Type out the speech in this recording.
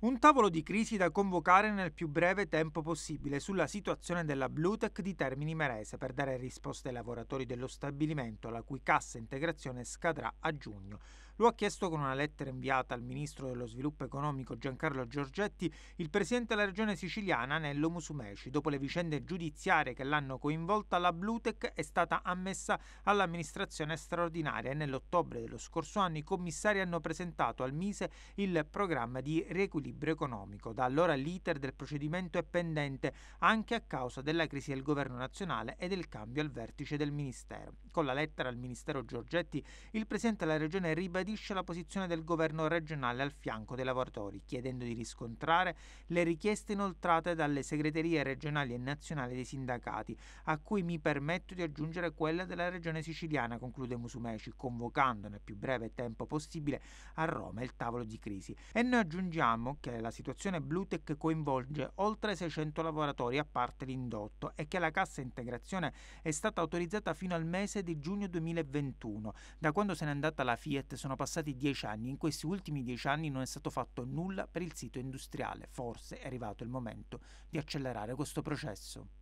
Un tavolo di crisi da convocare nel più breve tempo possibile sulla situazione della Tech di Termini Merese per dare risposte ai lavoratori dello stabilimento, la cui cassa integrazione scadrà a giugno. Lo ha chiesto con una lettera inviata al ministro dello sviluppo economico Giancarlo Giorgetti il presidente della regione siciliana Nello Musumeci. Dopo le vicende giudiziarie che l'hanno coinvolta, la Blutec è stata ammessa all'amministrazione straordinaria e nell'ottobre dello scorso anno i commissari hanno presentato al Mise il programma di riequilibrio economico. Da allora l'iter del procedimento è pendente anche a causa della crisi del governo nazionale e del cambio al vertice del Ministero. Con la lettera al Ministero Giorgetti, il Presidente della Regione ribadisce ribadisce la posizione del governo regionale al fianco dei lavoratori, chiedendo di riscontrare le richieste inoltrate dalle segreterie regionali e nazionali dei sindacati, a cui mi permetto di aggiungere quella della regione siciliana, conclude Musumeci, convocando nel più breve tempo possibile a Roma il tavolo di crisi. E noi aggiungiamo che la situazione Bluetech coinvolge oltre 600 lavoratori a parte l'indotto e che la cassa integrazione è stata autorizzata fino al mese di giugno 2021. Da quando se n'è andata la Fiat sono passati dieci anni in questi ultimi dieci anni non è stato fatto nulla per il sito industriale. Forse è arrivato il momento di accelerare questo processo.